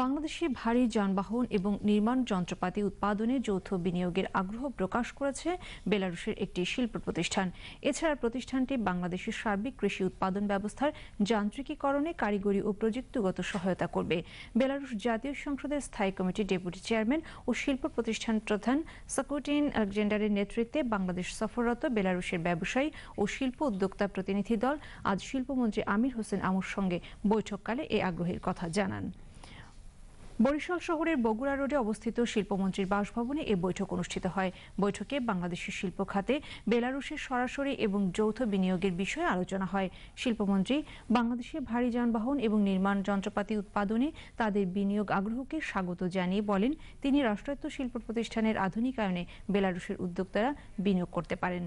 বাংলাদেশে ভারী যানবাহন এবং নির্মাণ যন্ত্রপাতি উৎপাদনে যৌথ বিনিয়োগের আগ্রহ প্রকাশ করেছে বেলারুশের একটি শিল্প প্রতিষ্ঠান এছাড়া প্রতিষ্ঠানটি বাংলাদেশের সার্বিক কৃষি উৎপাদন ব্যবস্থার যান্ত্রিকীকরণে কারিগরি ও প্রযুক্তিগত সহায়তা করবে বেলারুশ জাতীয় সংসদের স্থায়ী কমিটির ডেপুটি চেয়ারম্যান ও শিল্প প্রতিষ্ঠান প্রধান সাকুটিন আলেকজেন্ডারের নেতৃত্বে বাংলাদেশ সফররত বেলারুশের ব্যবসায়ী ও শিল্প উদ্যোক্তা প্রতিনিধি দল আজ শিল্পমন্ত্রী আমির হোসেন আমুর সঙ্গে বৈঠককালে এ আগ্রহের কথা জানান বরিশাল শহরের বগুড়া রোডে অবস্থিত শিল্পমন্ত্রীর বাসভবনে এ বৈঠক অনুষ্ঠিত হয় বৈঠকে বাংলাদেশের শিল্প খাতে বেলারুশের সরাসরি এবং যৌথ বিনিয়োগের বিষয়ে আলোচনা হয় শিল্পমন্ত্রী বাংলাদেশে ভারী যানবাহন এবং নির্মাণ যন্ত্রপাতি উৎপাদনে তাদের বিনিয়োগ আগ্রহকে স্বাগত জানিয়ে বলেন তিনি রাষ্ট্রায়ত্ত শিল্প প্রতিষ্ঠানের আধুনিকায়নে বেলারুশের উদ্যোক্তারা বিনিয়োগ করতে পারেন